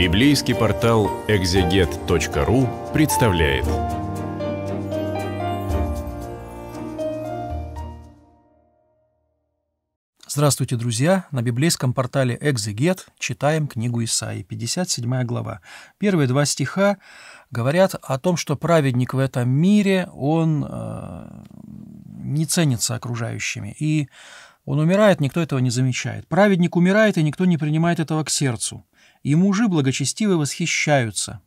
Библейский портал экзегет.ру представляет. Здравствуйте, друзья! На библейском портале «Экзегет» читаем книгу Исаии, 57 глава. Первые два стиха говорят о том, что праведник в этом мире, он э, не ценится окружающими. И он умирает, никто этого не замечает. Праведник умирает, и никто не принимает этого к сердцу и мужи благочестивые восхищаются,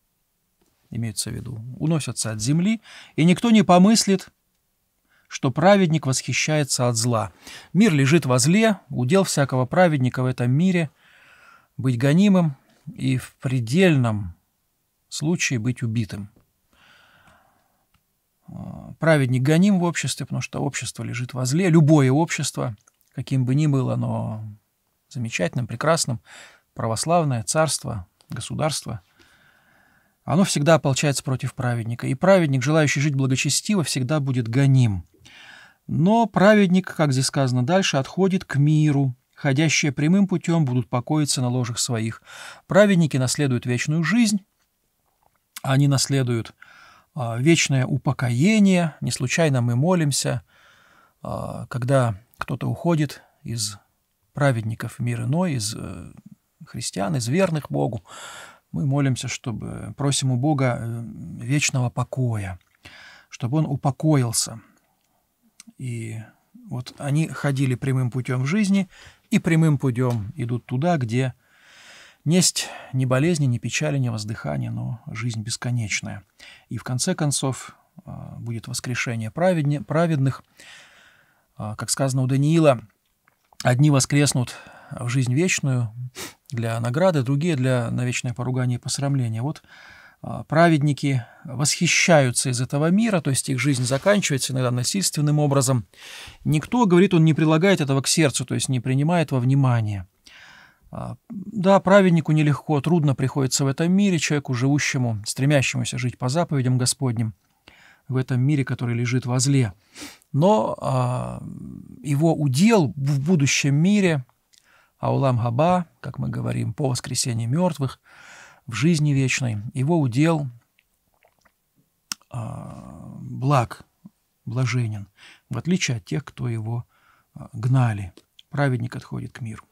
имеется в виду, уносятся от земли, и никто не помыслит, что праведник восхищается от зла. Мир лежит во зле, удел всякого праведника в этом мире — быть гонимым и в предельном случае быть убитым. Праведник гоним в обществе, потому что общество лежит во зле. Любое общество, каким бы ни было но замечательным, прекрасным, православное царство, государство, оно всегда ополчается против праведника. И праведник, желающий жить благочестиво, всегда будет гоним. Но праведник, как здесь сказано дальше, отходит к миру. Ходящие прямым путем будут покоиться на ложах своих. Праведники наследуют вечную жизнь. Они наследуют а, вечное упокоение. Не случайно мы молимся, а, когда кто-то уходит из праведников в мир иной, из э, христиан, из верных Богу, мы молимся, чтобы просим у Бога э, вечного покоя, чтобы он упокоился. И вот они ходили прямым путем в жизни и прямым путем идут туда, где несть ни болезни, ни печали, ни воздыхания, но жизнь бесконечная. И в конце концов э, будет воскрешение праведне, праведных. Э, как сказано у Даниила, одни воскреснут в жизнь вечную, для награды, другие для навечное поругание и посрамление. Вот а, праведники восхищаются из этого мира, то есть их жизнь заканчивается иногда насильственным образом. Никто, говорит, он не прилагает этого к сердцу, то есть не принимает во внимание. А, да, праведнику нелегко, трудно приходится в этом мире, человеку, живущему, стремящемуся жить по заповедям Господним, в этом мире, который лежит во зле. Но а, его удел в будущем мире а Улам Хаба, как мы говорим, по воскресении мертвых, в жизни вечной, его удел а, благ, блаженен, в отличие от тех, кто его а, гнали. Праведник отходит к миру.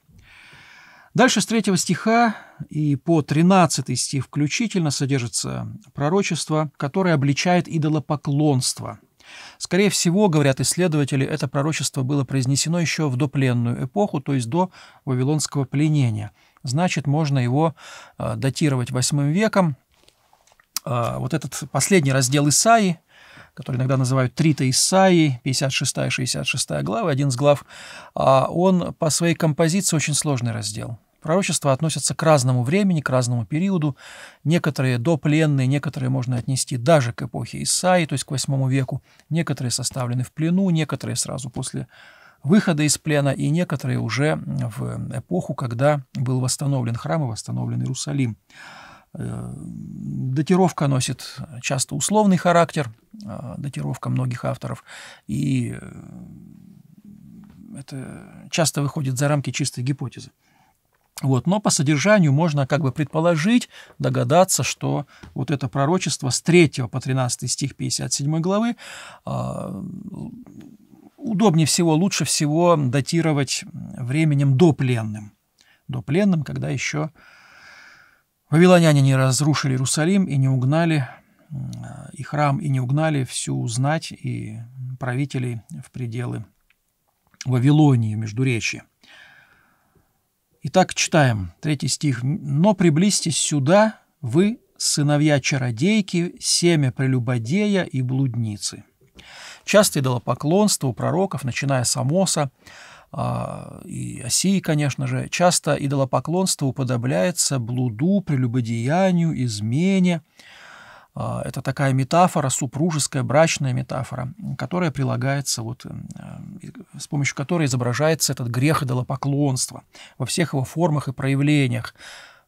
Дальше с третьего стиха и по 13 стих включительно содержится пророчество, которое обличает идолопоклонство – Скорее всего, говорят исследователи, это пророчество было произнесено еще в допленную эпоху, то есть до Вавилонского пленения. Значит, можно его э, датировать восьмым веком. Э, вот этот последний раздел Исаии, который иногда называют Трита Исаии, 56-66 главы, один из глав, э, он по своей композиции очень сложный раздел. Пророчества относятся к разному времени, к разному периоду. Некоторые допленные, некоторые можно отнести даже к эпохе Исаи, то есть к восьмому веку. Некоторые составлены в плену, некоторые сразу после выхода из плена, и некоторые уже в эпоху, когда был восстановлен храм и восстановлен Иерусалим. Э, датировка носит часто условный характер, э, датировка многих авторов, и э, это часто выходит за рамки чистой гипотезы. Вот, но по содержанию можно как бы предположить, догадаться, что вот это пророчество с 3 по 13 стих 57 главы э, удобнее всего, лучше всего датировать временем до пленным. До пленным, когда еще вавилоняне не разрушили Иерусалим и не угнали а, и храм, и не угнали всю знать и правителей в пределы Вавилонии, Междуречия. Итак, читаем третий стих. «Но приблизьтесь сюда, вы, сыновья чародейки, семя прелюбодея и блудницы». Часто идолопоклонство у пророков, начиная с Амоса э, и Осии, конечно же, часто идолопоклонство уподобляется блуду, прелюбодеянию, измене, а, это такая метафора, супружеская, брачная метафора, которая прилагается, вот, э, э, с помощью которой изображается этот грех идолопоклонства во всех его формах и проявлениях.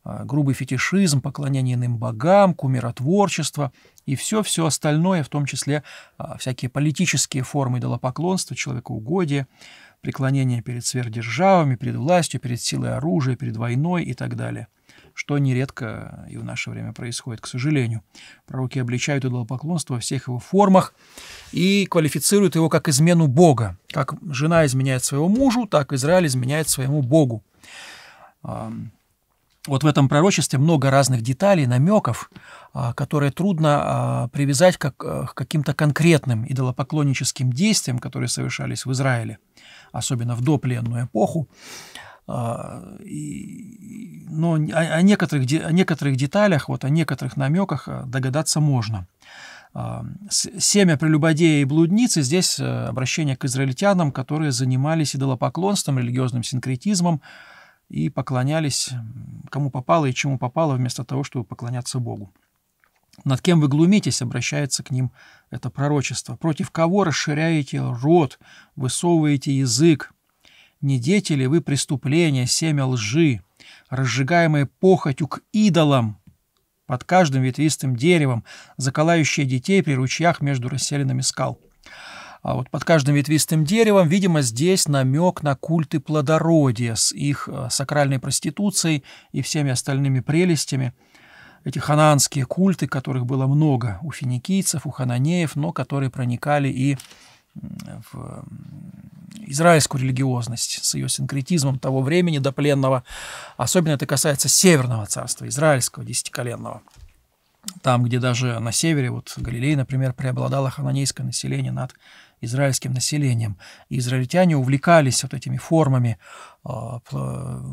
А, грубый фетишизм, поклонение иным богам, кумиротворчество и все-все остальное, в том числе а, всякие политические формы идолопоклонства, человекоугодия, преклонение перед сверхдержавами, перед властью, перед силой оружия, перед войной и так далее – что нередко э, и в наше время происходит, к сожалению. Пророки обличают идолопоклонство во всех его формах и квалифицируют его как измену Бога. Как жена изменяет своему мужу, так Израиль изменяет своему Богу. Вот в этом пророчестве много разных деталей, намеков, а, которые трудно а, привязать как, э, к каким-то конкретным идолопоклонническим действиям, которые совершались в Израиле, особенно в допленную эпоху. А, но о, о, некоторых, о некоторых деталях, вот, о некоторых намеках э, догадаться можно. А, «Семя прелюбодея и блудницы» — здесь э, обращение к израильтянам, которые занимались идолопоклонством, религиозным синкретизмом и поклонялись кому попало и чему попало, вместо того, чтобы поклоняться Богу. «Над кем вы глумитесь?» — обращается к ним это пророчество. «Против кого расширяете рот, высовываете язык, не дети ли вы преступления, семя лжи, разжигаемое похотью к идолам, под каждым ветвистым деревом, заколающее детей при ручьях между расселенными скал? А вот под каждым ветвистым деревом, видимо, здесь намек на культы плодородия с их э, сакральной проституцией и всеми остальными прелестями. Эти ханаанские культы, которых было много у финикийцев, у хананеев, но которые проникали и в израильскую религиозность с ее синкретизмом того времени до пленного. Особенно это касается Северного царства, израильского десятиколенного. Там, где даже на севере, вот Галилей, например, преобладало хананейское население над израильским населением. И израильтяне увлекались вот этими формами э,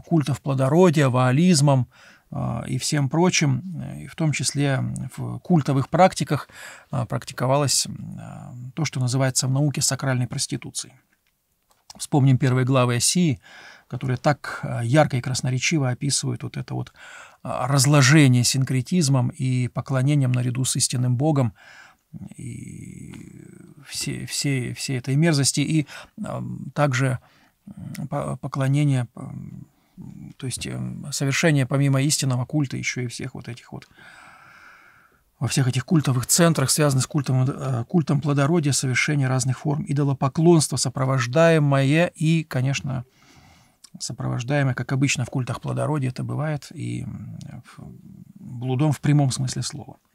культов плодородия, ваализмом, а, и всем прочим, и в том числе в культовых практиках а, практиковалось а, то, что называется в науке сакральной проституцией. Вспомним первые главы Осии, которые так ярко и красноречиво описывают вот это вот разложение синкретизмом и поклонением наряду с истинным Богом и все, все, все этой мерзости, и также поклонение то есть эм, совершение помимо истинного культа еще и всех вот этих вот во всех этих культовых центрах, связанных с культом, э, культом плодородия, совершение разных форм идолопоклонства, сопровождаемое и, конечно, сопровождаемое, как обычно в культах плодородия это бывает, и блудом в прямом смысле слова –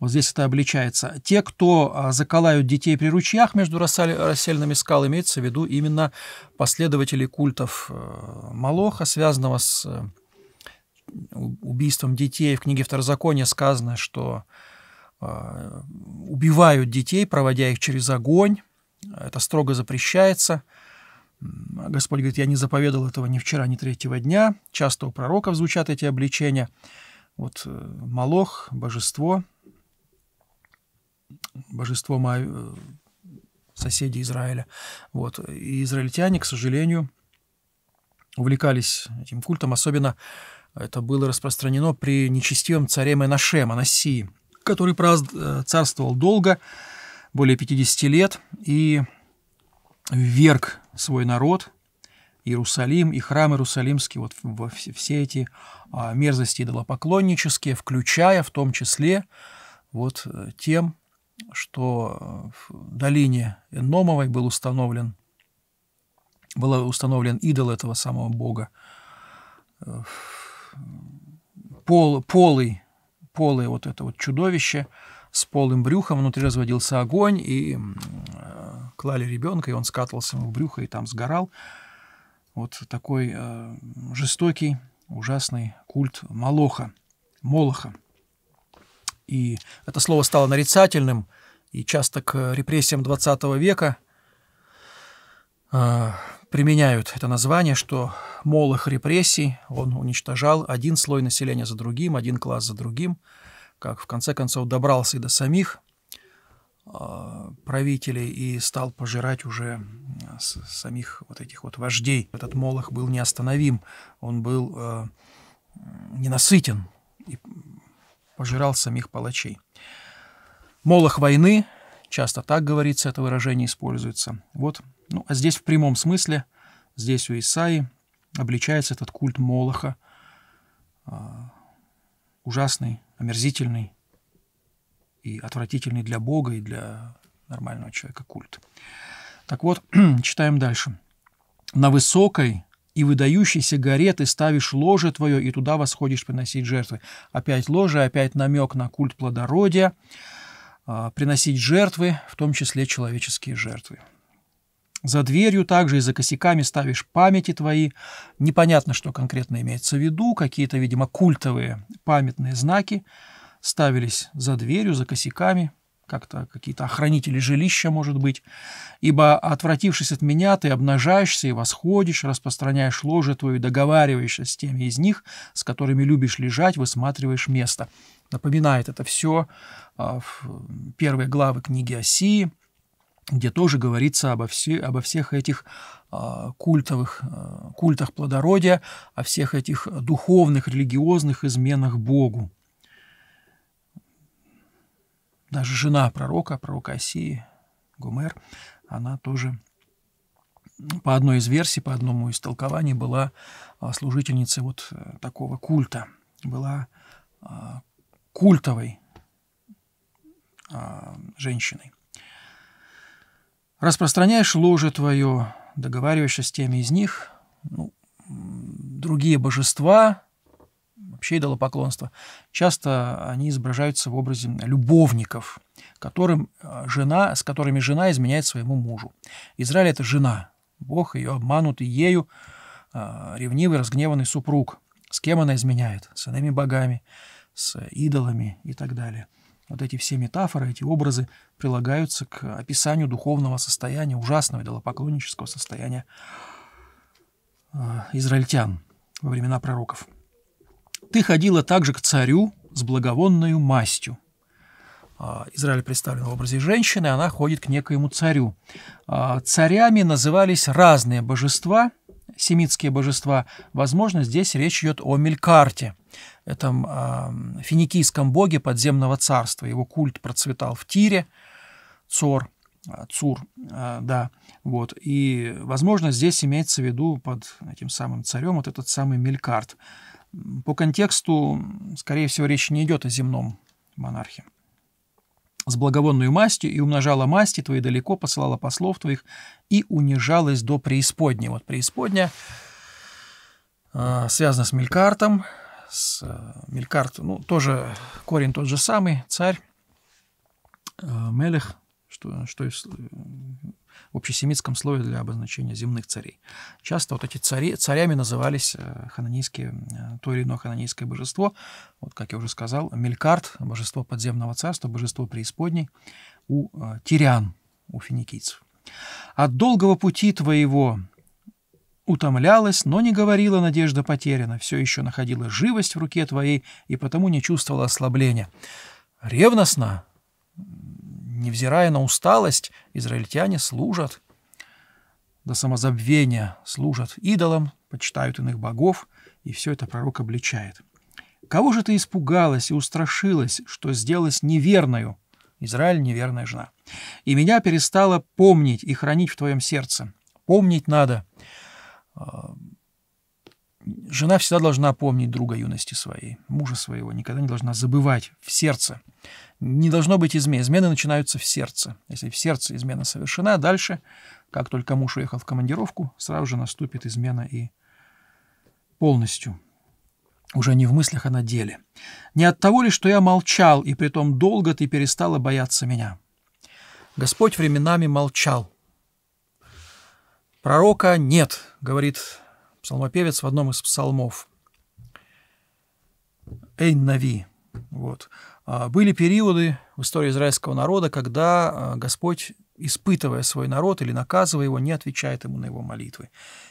вот здесь это обличается. Те, кто а, заколают детей при ручьях между рассельными скал, имеется в виду именно последователи культов э, Малоха, связанного с э, убийством детей. В книге Второзакония сказано, что а, убивают детей, проводя их через огонь. Это строго запрещается. А Господь говорит, я не заповедал этого ни вчера, ни третьего дня. Часто у пророков звучат эти обличения. Вот э, Малох, божество, божество Маве, э, соседи Израиля. Вот. И израильтяне, к сожалению, увлекались этим культом, особенно это было распространено при нечестивом царе Менаше, Манасии, который э, царствовал долго, более 50 лет, и вверг свой народ, Иерусалим и храм Иерусалимский, вот все все эти а, мерзости идолопоклоннические, включая в том числе вот э, тем что э, в долине Номовой был установлен, был установлен идол этого самого бога. Э, пол, полый, полый вот это вот чудовище с полым брюхом, внутри разводился огонь, и э, клали ребенка, и он скатывался ему в брюхо, и там сгорал. Вот такой жестокий, ужасный культ Молоха. Молоха и это слово стало нарицательным, и часто к репрессиям XX века э, применяют это название, что молох репрессий, он уничтожал один слой населения за другим, один класс за другим, как в конце концов добрался и до самих э, правителей и стал пожирать уже самих вот этих вот вождей. Этот молох был неостановим, он был э, ненасытен, и пожирал самих палачей. Молох войны, часто так говорится, это выражение используется. Вот, ну, а здесь в прямом смысле, здесь у Исаи обличается этот культ Молоха, а, ужасный, омерзительный и отвратительный для Бога и для нормального человека культ. Так вот, читаем дальше. «На высокой и выдающейся горе ты ставишь ложе твое, и туда восходишь приносить жертвы. Опять ложе, опять намек на культ плодородия, а, приносить жертвы, в том числе человеческие жертвы. За дверью также и за косяками ставишь памяти твои. Непонятно, что конкретно имеется в виду. Какие-то, видимо, культовые памятные знаки ставились за дверью, за косяками, как-то какие-то охранители жилища, может быть. Ибо, отвратившись от меня, ты обнажаешься и восходишь, распространяешь ложе твою, договариваешься с теми из них, с которыми любишь лежать, высматриваешь место. Напоминает это все а, в первые главы книги Осии, где тоже говорится обо, все, обо всех этих а, культовых, а, культах плодородия, о всех этих духовных, религиозных изменах Богу даже жена пророка, пророк Осии, Гумер, она тоже по одной из версий, по одному из толкований была а, служительницей вот э, такого культа, была а, культовой а, женщиной. Распространяешь ложе твое, договариваешься с теми из них, ну, другие божества, вообще идолопоклонство часто они изображаются в образе любовников, которым э, жена, с которыми жена изменяет своему мужу. Израиль – это жена, Бог ее обманутый ею, э, ревнивый, разгневанный супруг. С кем она изменяет? С иными богами, с идолами и так далее. Вот эти все метафоры, эти образы прилагаются к описанию духовного состояния, ужасного идолопоклоннического состояния э, израильтян во времена пророков. Ты ходила также к царю с благовонную мастью. А, Израиль представлен в образе женщины, она ходит к некоему царю. А, царями назывались разные божества, семитские божества. Возможно, здесь речь идет о Мелькарте, этом а, финикийском боге подземного царства. Его культ процветал в Тире, Цор, Цур, да, вот. И, возможно, здесь имеется в виду под этим самым царем вот этот самый Мелькарт – по контексту, скорее всего, речь не идет о земном монархе. С благовонную мастью и умножала масти твои далеко, посылала послов твоих и унижалась до преисподней. Вот преисподня а, связана с Мелькартом, с э, Мелькарт, ну, тоже корень тот же самый, царь, э, Мелех, что, что в общесемитском слове для обозначения земных царей. Часто вот эти цари, царями назывались э, хананийские, э, то или иное хананийское божество. Вот, как я уже сказал, Мелькарт, божество подземного царства, божество преисподней у э, тирян, у финикийцев. От долгого пути твоего утомлялась, но не говорила надежда потеряна, все еще находила живость в руке твоей и потому не чувствовала ослабления. Ревностно Невзирая на усталость, израильтяне служат до самозабвения, служат идолам, почитают иных богов, и все это пророк обличает. Кого же ты испугалась и устрашилась, что сделалась неверною? Израиль — неверная жена. И меня перестала помнить и хранить в твоем сердце. Помнить надо. А, Жена всегда должна помнить друга юности своей, мужа своего, никогда не должна забывать в сердце. Не должно быть измены. Измены начинаются в сердце. Если в сердце измена совершена, дальше, как только муж уехал в командировку, сразу же наступит измена и полностью. Уже не в мыслях, а на деле. Не от того ли, что я молчал, и притом долго ты перестала бояться меня? Господь временами молчал. Пророка нет, говорит псалмопевец в одном из псалмов. Эйн Нави. Вот. А, были периоды в истории израильского народа, когда а, Господь, испытывая свой народ или наказывая его, не отвечает ему на его молитвы.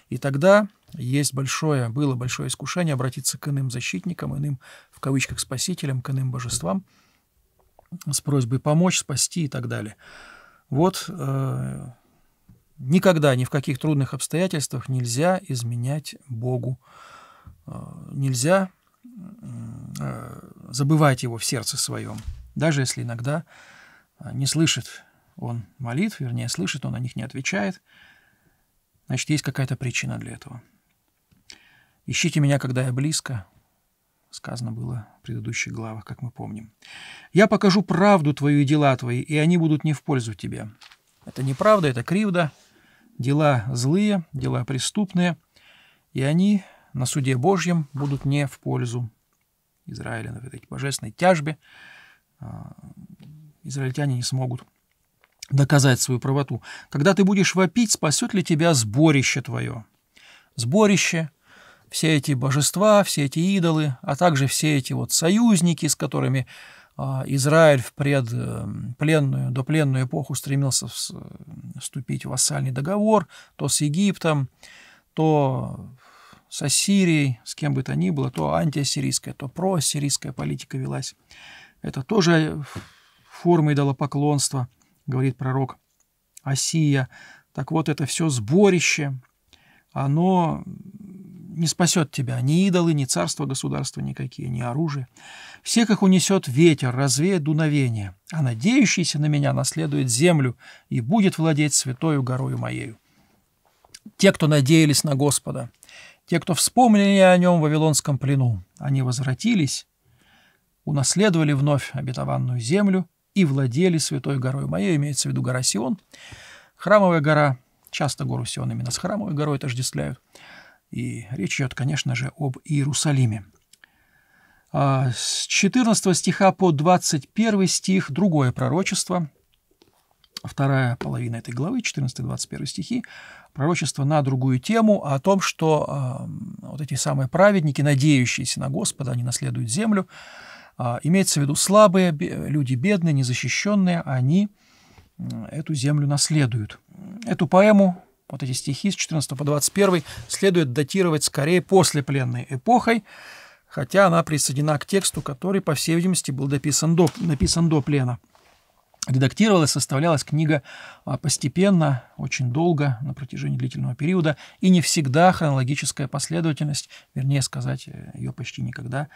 И тогда есть большое, было большое искушение обратиться к иным защитникам, иным, в кавычках, спасителям, к иным божествам с просьбой помочь, спасти и так далее. Вот э, Никогда, ни в каких трудных обстоятельствах нельзя изменять Богу. А, нельзя а, забывать Его в сердце своем, даже если иногда а, не слышит он молитв, вернее, слышит, он на них не отвечает. Значит, есть какая-то причина для этого. «Ищите меня, когда я близко», сказано было в предыдущих главах, как мы помним. «Я покажу правду твою и дела твои, и они будут не в пользу тебе». Это неправда, это кривда – Дела злые, дела преступные, и они на суде Божьем будут не в пользу Израиля на этой божественной тяжбе. А, израильтяне не смогут доказать свою правоту. Когда ты будешь вопить, спасет ли тебя сборище твое? Сборище, все эти божества, все эти идолы, а также все эти вот союзники, с которыми а, Израиль в предпленную, э, допленную эпоху стремился э, вступить в вассальный договор, то с Египтом, то с Ассирией, с кем бы то ни было, то антиассирийская, то проассирийская политика велась. Это тоже э, форма поклонство, говорит пророк Осия. Так вот, это все сборище, оно не спасет тебя ни идолы, ни царство государства никакие, ни оружие. Всех их унесет ветер, развеет дуновение, а надеющийся на меня наследует землю и будет владеть святою горою моею. Те, кто надеялись на Господа, те, кто вспомнили о нем в Вавилонском плену, они возвратились, унаследовали вновь обетованную землю и владели святой горой моей, имеется в виду гора Сион, храмовая гора, часто гору Сион именно с храмовой горой отождествляют, и речь идет, конечно же, об Иерусалиме. А с 14 стиха по 21 стих другое пророчество. Вторая половина этой главы, 14-21 стихи, пророчество на другую тему, о том, что э, вот эти самые праведники, надеющиеся на Господа, они наследуют землю. Э, имеется в виду слабые, люди бедные, незащищенные, они эту землю наследуют. Эту поэму вот эти стихи с 14 по 21 следует датировать скорее после пленной эпохой, хотя она присоединена к тексту, который, по всей видимости, был дописан до, написан до плена. Редактировалась, составлялась книга а, постепенно, очень долго, на протяжении длительного периода, и не всегда хронологическая последовательность, вернее сказать, э, ее почти никогда,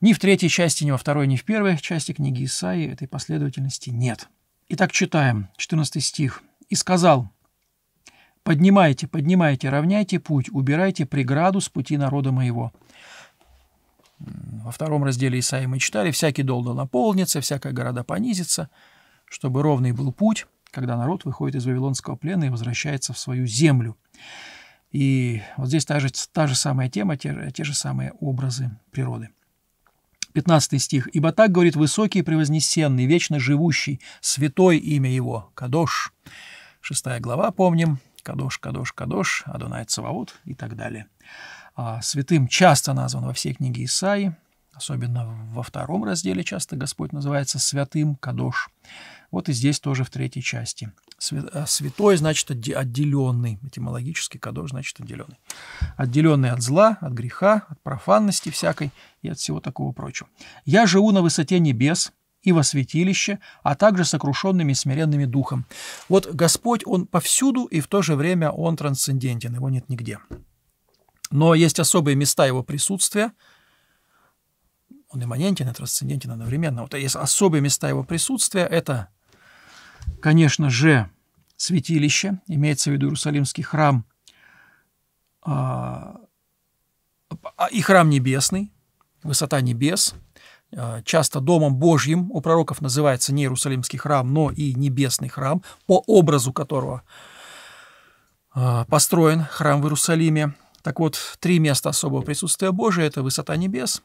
ни в третьей части, ни во второй, ни в первой части книги Исаии этой последовательности нет. Итак, читаем 14 стих. «И сказал Поднимайте, поднимайте, равняйте путь, убирайте преграду с пути народа моего. Во втором разделе Исаии мы читали, всякий долго наполнится, всякая города понизится, чтобы ровный был путь, когда народ выходит из Вавилонского плена и возвращается в свою землю. И вот здесь та же, та же самая тема, те, те же самые образы природы. 15 стих. «Ибо так говорит высокий превознесенный, вечно живущий, святой имя его, Кадош». 6 глава, помним, Кадош, Кадош, Кадош, Адонай Цаваот и так далее. А, святым часто назван во всей книге Исаи, особенно во втором разделе часто Господь называется святым, Кадош. Вот и здесь тоже в третьей части. А, святой значит отделенный, этимологически Кадош значит отделенный. Отделенный от зла, от греха, от профанности всякой и от всего такого прочего. «Я живу на высоте небес, и во святилище, а также сокрушенными и смиренными духом. Вот Господь, Он повсюду, и в то же время Он трансцендентен, Его нет нигде. Но есть особые места Его присутствия, он имманентен и трансцендентен одновременно. Вот есть особые места его присутствия. Это, конечно же, святилище, имеется в виду Иерусалимский храм а, и храм небесный, высота небес – Э, часто Домом Божьим, у пророков называется не Иерусалимский храм, но и Небесный храм, по образу которого э, построен храм в Иерусалиме. Так вот, три места особого присутствия Божия – это высота небес,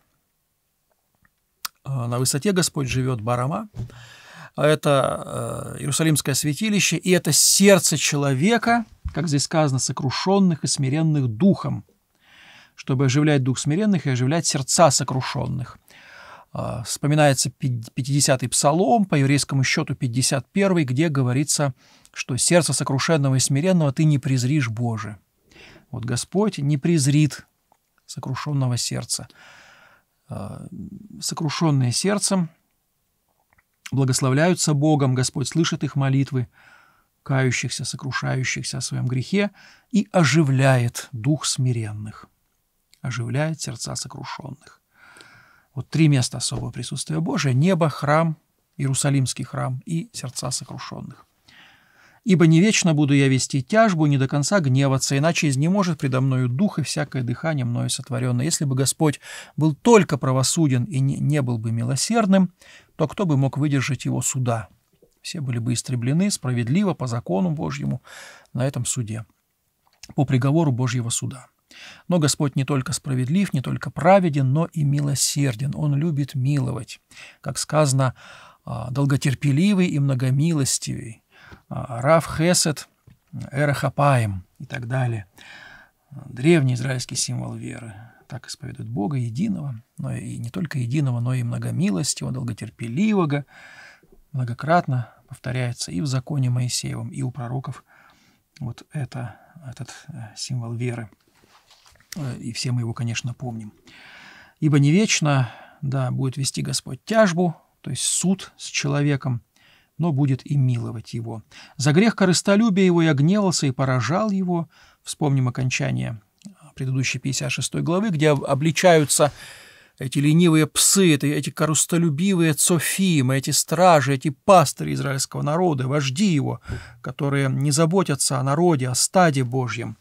э, на высоте Господь живет Барама, это Иерусалимское святилище, и это сердце человека, как здесь сказано, сокрушенных и смиренных духом, чтобы оживлять дух смиренных и оживлять сердца сокрушенных. А, вспоминается 50-й псалом, по еврейскому счету 51-й, где говорится, что сердце сокрушенного и смиренного ты не презришь, Боже. Вот Господь не презрит сокрушенного сердца. А, сокрушенные сердцем благословляются Богом, Господь слышит их молитвы, кающихся, сокрушающихся о своем грехе и оживляет дух смиренных, оживляет сердца сокрушенных. Вот три места особого присутствия Божия — небо, храм, Иерусалимский храм и сердца сокрушенных. «Ибо не вечно буду я вести тяжбу, не до конца гневаться, иначе изнеможет предо мною дух и всякое дыхание мною сотворенное. Если бы Господь был только правосуден и не был бы милосердным, то кто бы мог выдержать его суда? Все были бы истреблены справедливо по закону Божьему на этом суде, по приговору Божьего суда». Но Господь не только справедлив, не только праведен, но и милосерден. Он любит миловать. Как сказано, а, долготерпеливый и многомилостивый. А, Рав Хесед, Эрахапаем и так далее. Древний израильский символ веры. Так исповедует Бога единого, но и не только единого, но и многомилостивого, долготерпеливого. Многократно повторяется и в законе Моисеевом, и у пророков вот это, этот э, символ веры и все мы его, конечно, помним. «Ибо не вечно, да, будет вести Господь тяжбу, то есть суд с человеком, но будет и миловать его. За грех корыстолюбия его и огневался и поражал его». Вспомним окончание предыдущей 56 главы, где обличаются эти ленивые псы, эти, эти корустолюбивые цофимы, эти стражи, эти пастыри израильского народа, вожди его, которые не заботятся о народе, о стаде Божьем.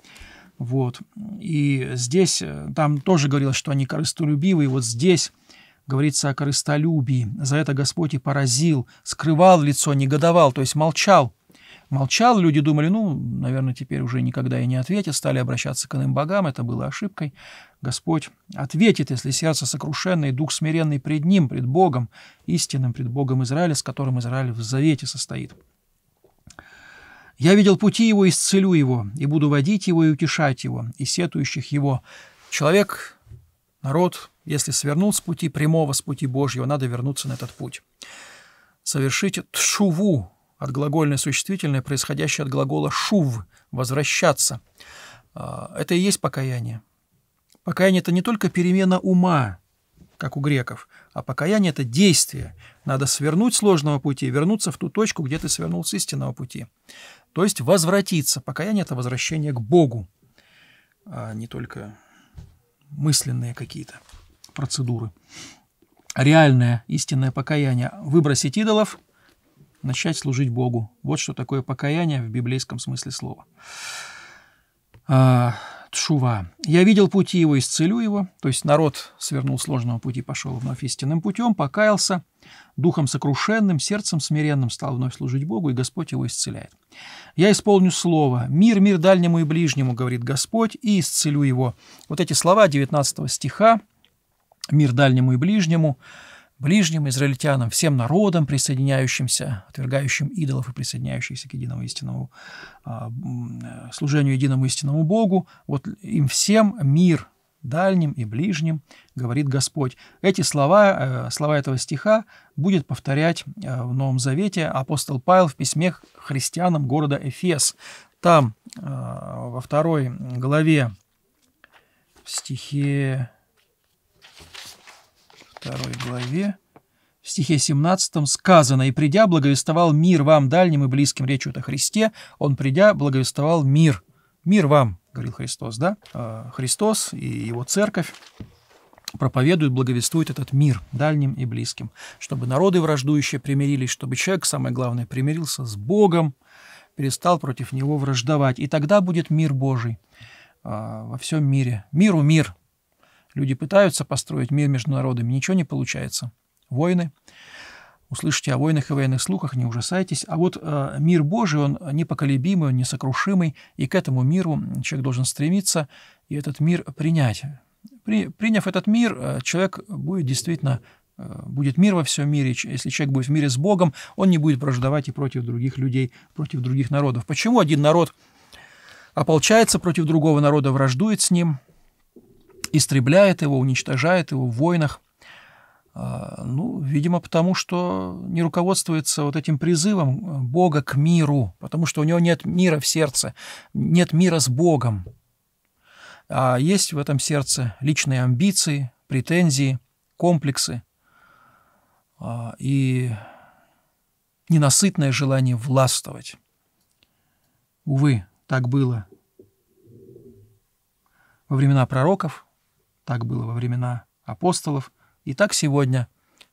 Вот. И здесь, э, там тоже говорилось, что они корыстолюбивые. Вот здесь говорится о корыстолюбии. За это Господь и поразил, скрывал лицо, негодовал, то есть молчал. Молчал, люди думали, ну, наверное, теперь уже никогда и не ответят, стали обращаться к иным богам, это было ошибкой. Господь ответит, если сердце сокрушенное, дух смиренный пред Ним, пред Богом, истинным пред Богом Израиля, с которым Израиль в завете состоит. Я видел пути его, исцелю его, и буду водить его и утешать его, и сетующих его. Человек, народ, если свернул с пути прямого, с пути Божьего, надо вернуться на этот путь. совершить тшуву от глагольное существительное, происходящее от глагола «шув» – «возвращаться». А, это и есть покаяние. Покаяние – это не только перемена ума, как у греков, а покаяние – это действие. Надо свернуть сложного пути, вернуться в ту точку, где ты свернул с истинного пути то есть возвратиться. Покаяние – это возвращение к Богу, а не только мысленные какие-то процедуры. Реальное истинное покаяние – выбросить идолов, начать служить Богу. Вот что такое покаяние в библейском смысле слова. А, Тшува. Я видел пути его, исцелю его». То есть народ свернул сложного пути, пошел вновь истинным путем, покаялся, духом сокрушенным, сердцем смиренным стал вновь служить Богу, и Господь его исцеляет. «Я исполню слово. Мир, мир дальнему и ближнему, говорит Господь, и исцелю его». Вот эти слова 19 стиха «Мир дальнему и ближнему» ближним израильтянам, всем народам, присоединяющимся, отвергающим идолов и присоединяющихся к единому истинному а, э, служению единому истинному Богу, вот им всем мир дальним и ближним, говорит Господь. Эти слова, э, слова этого стиха будет повторять э, в Новом Завете апостол Павел в письме к христианам города Эфес. Там во второй главе в стихе второй главе, в стихе 17 сказано «И придя, благовествовал мир вам, дальним и близким, речь о Христе, он придя, благовествовал мир». «Мир вам», — говорил Христос, да? А, Христос и его церковь проповедуют, благовествуют этот мир дальним и близким, чтобы народы враждующие примирились, чтобы человек, самое главное, примирился с Богом, перестал против него враждовать. И тогда будет мир Божий а, во всем мире. Миру мир, Люди пытаются построить мир между народами, ничего не получается. Войны. Услышите о войнах и военных слухах, не ужасайтесь. А вот э, мир Божий, он непоколебимый, он несокрушимый, и к этому миру человек должен стремиться и этот мир принять. При, приняв этот мир, э, человек будет действительно э, будет мир во всем мире, если человек будет в мире с Богом, он не будет враждовать и против других людей, против других народов. Почему один народ ополчается против другого народа, враждует с ним – истребляет его, уничтожает его в войнах. А, ну, видимо, потому что не руководствуется вот этим призывом Бога к миру, потому что у него нет мира в сердце, нет мира с Богом. А есть в этом сердце личные амбиции, претензии, комплексы а, и ненасытное желание властвовать. Увы, так было во времена пророков, так было во времена апостолов, и так сегодня.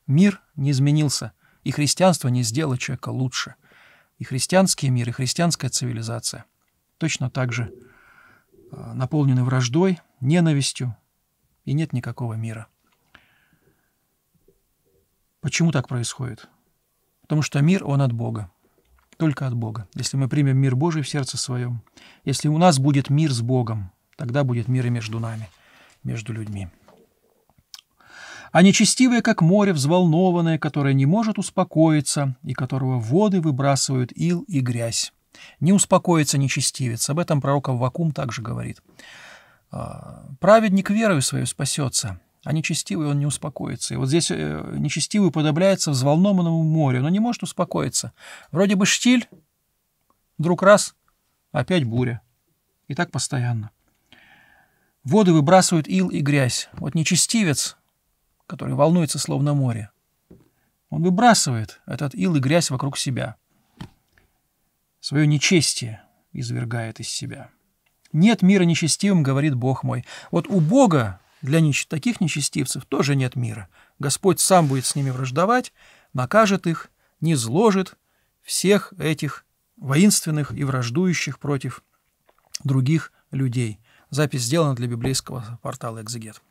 Мир не изменился, и христианство не сделало человека лучше. И христианский мир, и христианская цивилизация точно так же а, наполнены враждой, ненавистью, и нет никакого мира. Почему так происходит? Потому что мир, он от Бога. Только от Бога. Если мы примем мир Божий в сердце своем, если у нас будет мир с Богом, тогда будет мир и между нами – между людьми. А нечестивое, как море, взволнованное, которое не может успокоиться и которого воды выбрасывают ил и грязь. Не успокоится нечестивец. Об этом пророк вакум также говорит. А, Праведник верою свою спасется, а нечестивый он не успокоится. И вот здесь э, нечестивый подобляется взволнованному морю, но не может успокоиться. Вроде бы штиль, вдруг раз, опять буря. И так постоянно. Воды выбрасывают ил и грязь. Вот нечестивец, который волнуется словно море. Он выбрасывает этот ил и грязь вокруг себя. Свое нечестие извергает из себя. «Нет мира нечестивым, — говорит Бог мой». Вот у Бога для неч... таких нечестивцев тоже нет мира. Господь сам будет с ними враждовать, накажет их, не зложит всех этих воинственных и враждующих против других людей – Запись сделана для библейского портала «Экзегет».